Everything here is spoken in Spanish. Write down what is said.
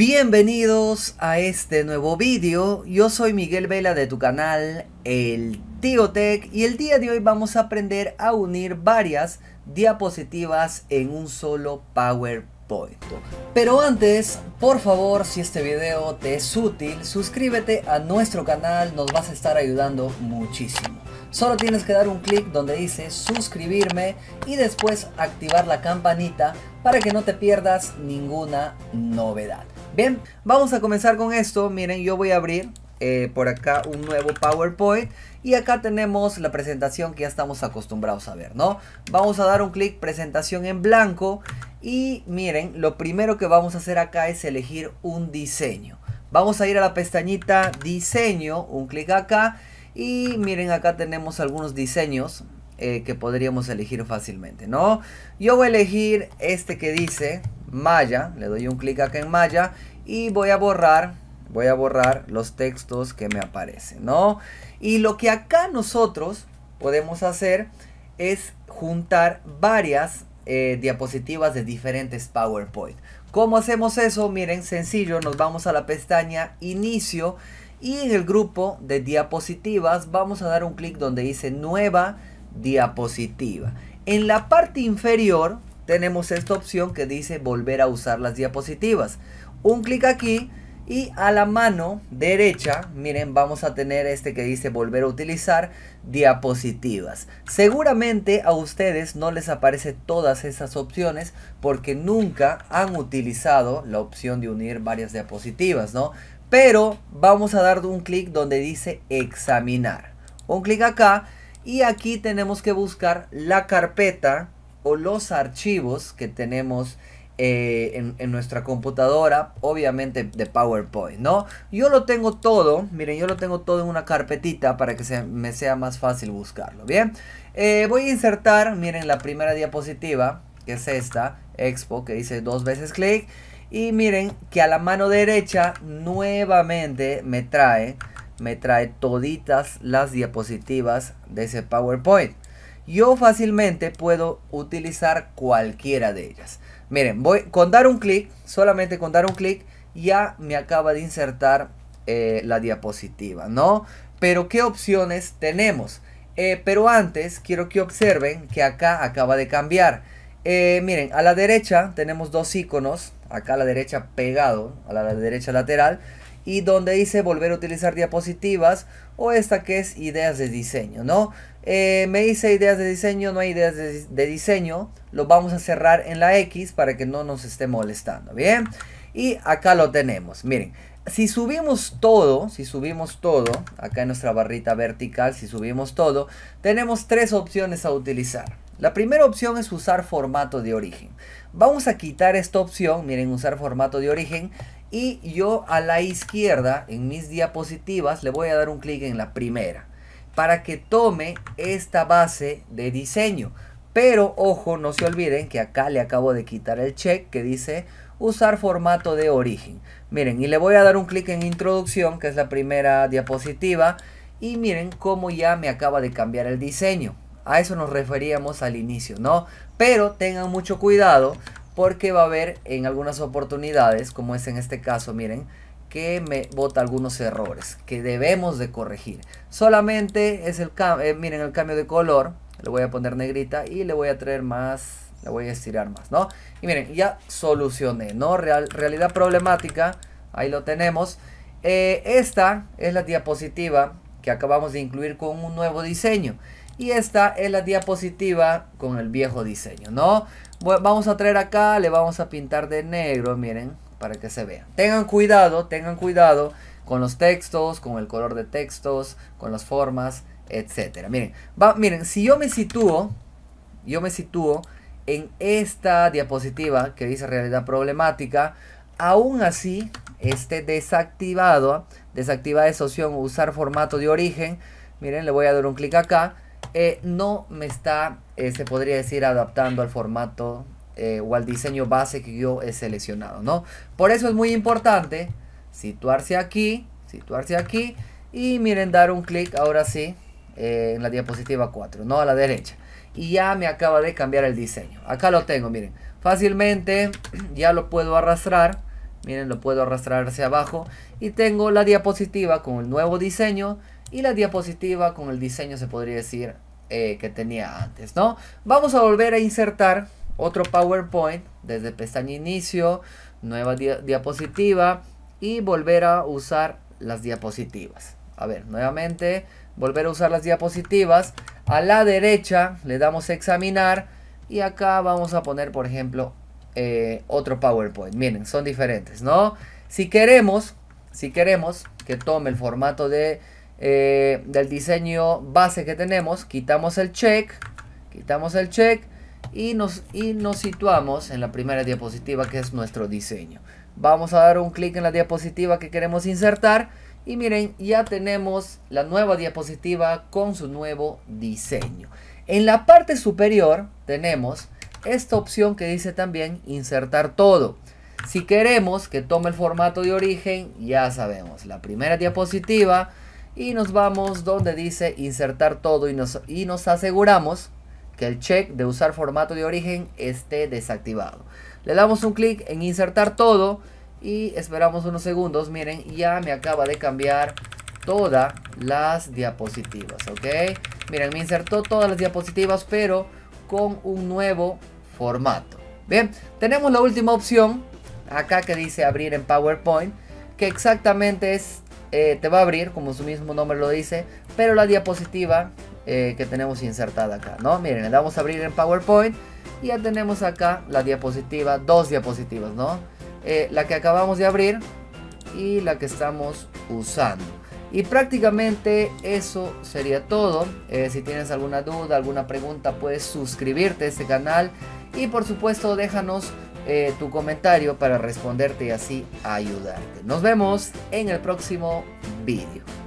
Bienvenidos a este nuevo vídeo, yo soy Miguel Vela de tu canal El Tío Tech y el día de hoy vamos a aprender a unir varias diapositivas en un solo PowerPoint. Pero antes, por favor, si este video te es útil, suscríbete a nuestro canal, nos vas a estar ayudando muchísimo. Solo tienes que dar un clic donde dice suscribirme y después activar la campanita para que no te pierdas ninguna novedad. Bien, vamos a comenzar con esto. Miren, yo voy a abrir eh, por acá un nuevo PowerPoint. Y acá tenemos la presentación que ya estamos acostumbrados a ver, ¿no? Vamos a dar un clic, presentación en blanco. Y miren, lo primero que vamos a hacer acá es elegir un diseño. Vamos a ir a la pestañita diseño, un clic acá. Y miren, acá tenemos algunos diseños eh, que podríamos elegir fácilmente, ¿no? Yo voy a elegir este que dice Maya, le doy un clic acá en Maya y voy a borrar, voy a borrar los textos que me aparecen, ¿no? Y lo que acá nosotros podemos hacer es juntar varias eh, diapositivas de diferentes PowerPoint. ¿Cómo hacemos eso? Miren, sencillo, nos vamos a la pestaña Inicio y en el grupo de diapositivas vamos a dar un clic donde dice Nueva diapositiva. En la parte inferior tenemos esta opción que dice volver a usar las diapositivas. Un clic aquí y a la mano derecha, miren, vamos a tener este que dice volver a utilizar diapositivas. Seguramente a ustedes no les aparece todas esas opciones porque nunca han utilizado la opción de unir varias diapositivas, ¿no? Pero vamos a dar un clic donde dice examinar. Un clic acá y aquí tenemos que buscar la carpeta o los archivos que tenemos eh, en, nuestra computadora, obviamente de PowerPoint, ¿no? Yo lo tengo todo, miren, yo lo tengo todo en una carpetita para que se, me sea más fácil buscarlo, ¿bien? Eh, voy a insertar, miren, la primera diapositiva, que es esta, Expo, que dice dos veces clic, y miren que a la mano derecha nuevamente me trae, me trae toditas las diapositivas de ese PowerPoint yo fácilmente puedo utilizar cualquiera de ellas. Miren, voy con dar un clic, solamente con dar un clic, ya me acaba de insertar eh, la diapositiva, ¿no? Pero ¿qué opciones tenemos? Eh, pero antes quiero que observen que acá acaba de cambiar. Eh, miren, a la derecha tenemos dos iconos, acá a la derecha pegado, a la derecha lateral, y donde dice volver a utilizar diapositivas o esta que es ideas de diseño, ¿no? Eh, me dice ideas de diseño, no hay ideas de, de, diseño, lo vamos a cerrar en la X para que no nos esté molestando, ¿bien? Y acá lo tenemos, miren, si subimos todo, si subimos todo, acá en nuestra barrita vertical, si subimos todo, tenemos tres opciones a utilizar. La primera opción es usar formato de origen. Vamos a quitar esta opción, miren, usar formato de origen. Y yo a la izquierda, en mis diapositivas, le voy a dar un clic en la primera. Para que tome esta base de diseño. Pero ojo, no se olviden que acá le acabo de quitar el check que dice usar formato de origen. Miren, y le voy a dar un clic en introducción, que es la primera diapositiva. Y miren cómo ya me acaba de cambiar el diseño. A eso nos referíamos al inicio, ¿no? Pero tengan mucho cuidado porque va a haber en algunas oportunidades, como es en este caso, miren, que me bota algunos errores que debemos de corregir. Solamente es el eh, miren el cambio de color, le voy a poner negrita y le voy a traer más, le voy a estirar más, ¿no? Y miren, ya solucioné, ¿no? realidad problemática, ahí lo tenemos. Eh, esta es la diapositiva que acabamos de incluir con un nuevo diseño. Y esta es la diapositiva con el viejo diseño, ¿no? vamos a traer acá, le vamos a pintar de negro, miren, para que se vea. Tengan cuidado, tengan cuidado con los textos, con el color de textos, con las formas, etcétera. Miren, miren, si yo me sitúo, yo me sitúo en esta diapositiva que dice realidad problemática, aún así esté desactivado, Desactiva esa opción usar formato de origen, miren, le voy a dar un clic acá, eh, no me está, eh, se podría decir, adaptando al formato eh, o al diseño base que yo he seleccionado, ¿no? Por eso es muy importante situarse aquí, situarse aquí y miren, dar un clic ahora sí en la diapositiva 4, ¿no? A la derecha. Y ya me acaba de cambiar el diseño. Acá lo tengo, miren. Fácilmente ya lo puedo arrastrar. Miren, lo puedo arrastrar hacia abajo. Y tengo la diapositiva con el nuevo diseño y la diapositiva con el diseño se podría decir eh, que tenía antes, ¿no? Vamos a volver a insertar otro PowerPoint desde pestaña inicio, nueva diapositiva y volver a usar las diapositivas. A ver, nuevamente, volver a usar las diapositivas. A la derecha le damos a examinar y acá vamos a poner, por ejemplo, eh, otro PowerPoint. Miren, son diferentes, ¿no? Si queremos, si queremos que tome el formato de eh, del diseño base que tenemos, quitamos el check, quitamos el check y nos, y nos situamos en la primera diapositiva que es nuestro diseño. Vamos a dar un clic en la diapositiva que queremos insertar y miren, ya tenemos la nueva diapositiva con su nuevo diseño. En la parte superior tenemos esta opción que dice también insertar todo. Si queremos que tome el formato de origen, ya sabemos, la primera diapositiva, y nos vamos donde dice insertar todo y nos, y nos aseguramos que el check de usar formato de origen esté desactivado. Le damos un clic en insertar todo y esperamos unos segundos. Miren, ya me acaba de cambiar todas las diapositivas, ¿ok? Miren, me insertó todas las diapositivas, pero con un nuevo formato. Bien, tenemos la última opción acá que dice abrir en PowerPoint, que exactamente es eh, te va a abrir, como su mismo nombre lo dice, pero la diapositiva eh, que tenemos insertada acá, ¿no? Miren, le damos a abrir en PowerPoint y ya tenemos acá la diapositiva, dos diapositivas, ¿no? Eh, la que acabamos de abrir y la que estamos usando. Y prácticamente eso sería todo. si tienes alguna duda, alguna pregunta, puedes suscribirte a este canal. Y por supuesto, déjanos eh, tu comentario para responderte y así ayudarte. Nos vemos en el próximo vídeo.